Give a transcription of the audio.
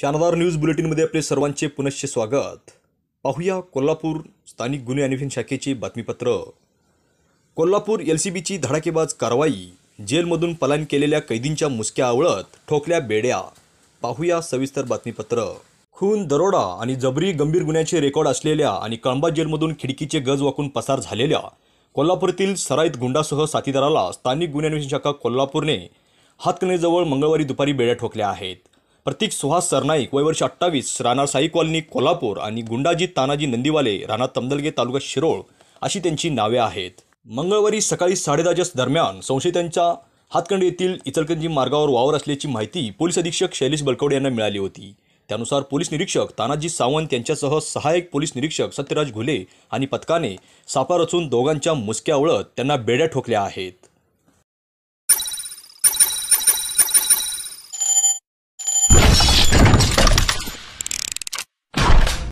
शानदार न्यूज बुलेटिनमध्ये आपले सर्वांचे पुनश्च स्वागत पाहूया कोल्हापूर स्थानिक गुन्हे अन्वेषण शाखेचे बातमीपत्र कोल्हापूर एल सी बीची धडाकेबाज कारवाई जेलमधून पलायन केलेल्या कैदींच्या मुसक्या आवळत ठोकल्या बेड्या पाहूया सविस्तर बातमीपत्र खून दरोडा आणि जबरी गंभीर गुन्ह्याचे रेकॉर्ड असलेल्या आणि कळंबा जेलमधून खिडकीचे गज वाकून पसार झालेल्या कोल्हापूरतील सराईत गुंडासह साथीदाराला स्थानिक गुन्हे अन्वेषण शाखा कोल्हापूरने हातकणेजवळ मंगळवारी दुपारी बेड्या ठोकल्या आहेत प्रतीक सुहास सरनाईक वयवर्ष अठ्ठावीस राणा साई कॉलनी कोल्हापूर आणि गुंडाजी तानाजी नंदीवाले राणा तमदलगे तालुका शिरोळ अशी त्यांची नावे आहेत मंगळवारी सकाळी साडेदहाच्या दरम्यान संशयितांच्या हातकंड येथील इचलकंजी मार्गावर वावर असल्याची माहिती पोलीस अधीक्षक शैलेश बलकवडे यांना मिळाली होती त्यानुसार पोलीस निरीक्षक तानाजी सावंत यांच्यासह सहायक पोलीस निरीक्षक सत्यराज घुले आणि पथकाने सापा रचून दोघांच्या मुसक्या ओळत त्यांना बेड्या ठोकल्या आहेत